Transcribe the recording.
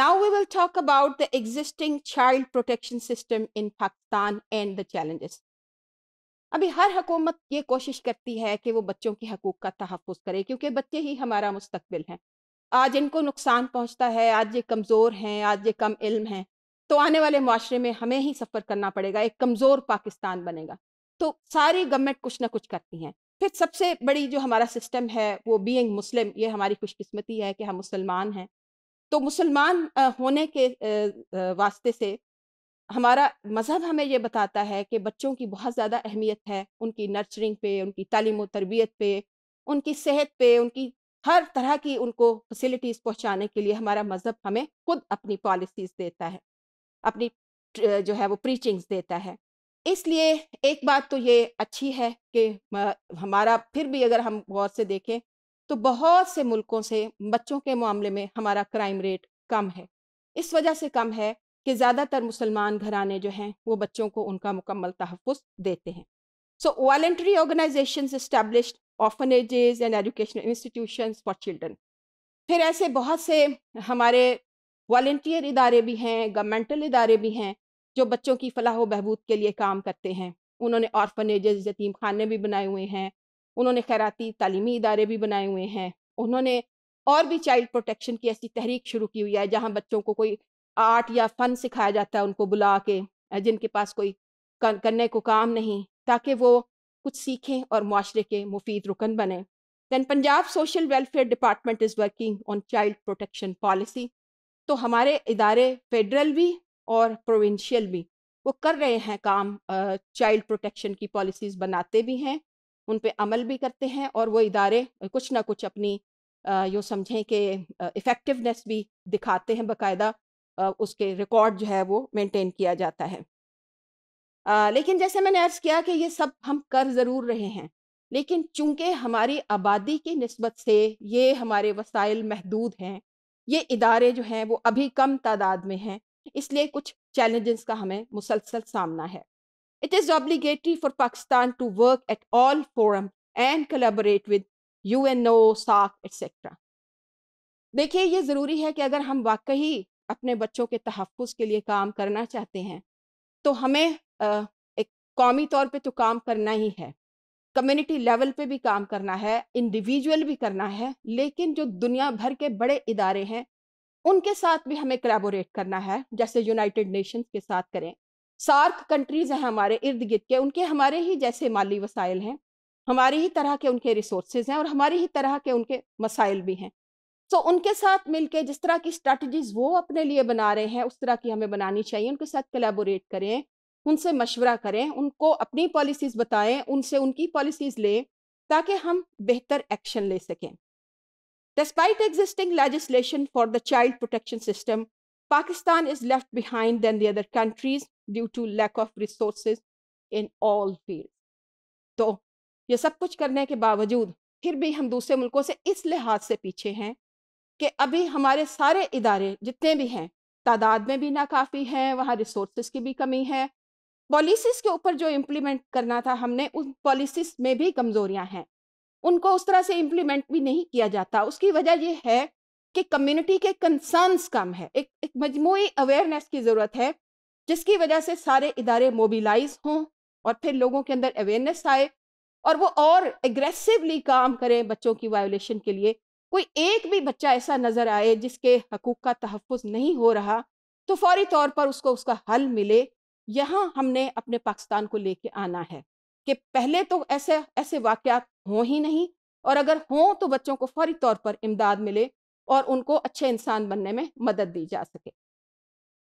Now we will talk about the existing child protection system in Pakistan and the challenges. अभी हर हकूमत ये कोशिश करती है कि वो बच्चों के हकूक़ का तहफ़ करे क्योंकि बच्चे ही हमारा मुस्तबिल हैं आज इनको नुकसान पहुँचता है आज ये कमज़ोर हैं आज ये कम इल्म हैं तो आने वाले माशरे में हमें ही सफ़र करना पड़ेगा एक कमज़ोर पाकिस्तान बनेगा तो सारी गवर्नमेंट कुछ ना कुछ करती हैं फिर सबसे बड़ी जो हमारा सिस्टम है वो बीइंग मुस्लिम ये हमारी खुशकस्मती है कि हम मुसलमान हैं तो मुसलमान होने के वास्ते से हमारा मज़हब हमें ये बताता है कि बच्चों की बहुत ज़्यादा अहमियत है उनकी नर्चरिंग पे उनकी तालीम तरबियत पे उनकी सेहत पे उनकी हर तरह की उनको फैसिलिटीज़ पहुंचाने के लिए हमारा मज़हब हमें खुद अपनी पॉलिसीज़ देता है अपनी जो है वो प्रीचिंग्स देता है इसलिए एक बात तो ये अच्छी है कि हमारा फिर भी अगर हम गौर से देखें तो बहुत से मुल्कों से बच्चों के मामले में हमारा क्राइम रेट कम है इस वजह से कम है कि ज़्यादातर मुसलमान घराने जो हैं वो बच्चों को उनका मुकम्मल तहफ़ देते हैं so voluntary organisation establish orphanages and educational institution for children फिर ऐसे बहुत से हमारे वॉल्टियर इदारे भी हैं गवर्नमेंटल इदारे भी हैं जो बच्चों की फलाह व बहबूद के लिए काम करते हैं उन्होंने ऑर्फनेजेस यतीम खाने भी बनाए हुए हैं उन्होंने खैराती तालीमी इदारे भी बनाए हुए हैं उन्होंने और भी चाइल्ड प्रोटेक्शन की ऐसी तहरीक शुरू की हुई है जहाँ बच्चों को कोई आर्ट या फ़न सिखाया जाता है उनको बुला के जिनके पास कोई करने को काम नहीं ताकि वो कुछ सीखें और माशरे के मुफीद रुकन बने then Punjab social welfare department is working on child protection policy तो हमारे इदारे फेडरल भी और प्रोविंशियल भी वो कर रहे हैं काम चाइल्ड प्रोटेक्शन की पॉलिसीज़ बनाते भी हैं उन पर अमल भी करते हैं और वो इदारे कुछ ना कुछ अपनी यूँ समझें कि इफ़ेक्टिवनेस भी दिखाते हैं बाकायदा उसके रिकॉर्ड जो है वो मेंटेन किया जाता है आ, लेकिन जैसे मैंने अर्ज़ किया कि ये सब हम कर ज़रूर रहे हैं लेकिन चूंकि हमारी आबादी की नस्बत से ये हमारे वसाइल महदूद हैं ये इदारे जो हैं वो अभी कम तादाद में हैं इसलिए कुछ चैलेंजेस का हमें मुसलसल सामना है It is obligatory for Pakistan to work at all forums and collaborate with UNO, SAC, etc. देखिए ये ज़रूरी है कि अगर हम वाकई अपने बच्चों के तहफ़ के लिए काम करना चाहते हैं तो हमें एक कौमी तौर पे तो काम करना ही है कम्युनिटी लेवल पे भी काम करना है इंडिविजुअल भी करना है लेकिन जो दुनिया भर के बड़े इदारे हैं उनके साथ भी हमें कलेबोरेट करना है जैसे यूनाइटेड नेशंस के साथ करें सार्क कंट्रीज हैं हमारे इर्द गिर्द के उनके हमारे ही जैसे माली वसाइल हैं हमारे ही तरह के उनके रिसोर्सेज हैं और हमारे ही तरह के उनके मसाइल भी हैं सो so, उनके साथ मिलके जिस तरह की स्ट्रेटजीज वो अपने लिए बना रहे हैं उस तरह की हमें बनानी चाहिए उनके साथ कलेबोरेट करें उनसे मशवरा करें उनको अपनी पॉलिसीज़ बताएं उनसे उनकी पॉलिसीज़ लें ताकि हम बेहतर एक्शन ले सकें despite existing legislation for the child protection system Pakistan is left behind than the other countries due to lack of resources in all field तो ये सब कुछ करने के बावजूद फिर भी हम दूसरे मुल्कों से इस लिहाज से पीछे हैं कि अभी हमारे सारे इदारे जितने भी हैं तादाद में भी नाकाफ़ी हैं वहाँ रिसोर्स की भी कमी है पॉलिसीज़ के ऊपर जो इम्प्लीमेंट करना था हमने उन पॉलिसीज़ में भी कमज़ोरियाँ हैं उनको उस तरह से इम्प्लीमेंट भी नहीं किया जाता उसकी वजह यह है कि कम्युनिटी के कंसर्न्स कम है एक एक मजमू अवेयरनेस की ज़रूरत है जिसकी वजह से सारे इदारे मोबिलाइज हों और फिर लोगों के अंदर अवेयरनेस आए और वो और एग्रेसिवली काम करें बच्चों की वायोलेशन के लिए कोई एक भी बच्चा ऐसा नज़र आए जिसके हकूक़ का तहफ़ नहीं हो रहा तो फौरी तौर पर उसको उसका हल मिले यहाँ हमने अपने पाकिस्तान को लेके आना है कि पहले तो ऐसे ऐसे वाक़ हों ही नहीं और अगर हों तो बच्चों को फौरी तौर पर इमदाद मिले और उनको अच्छे इंसान बनने में मदद दी जा सके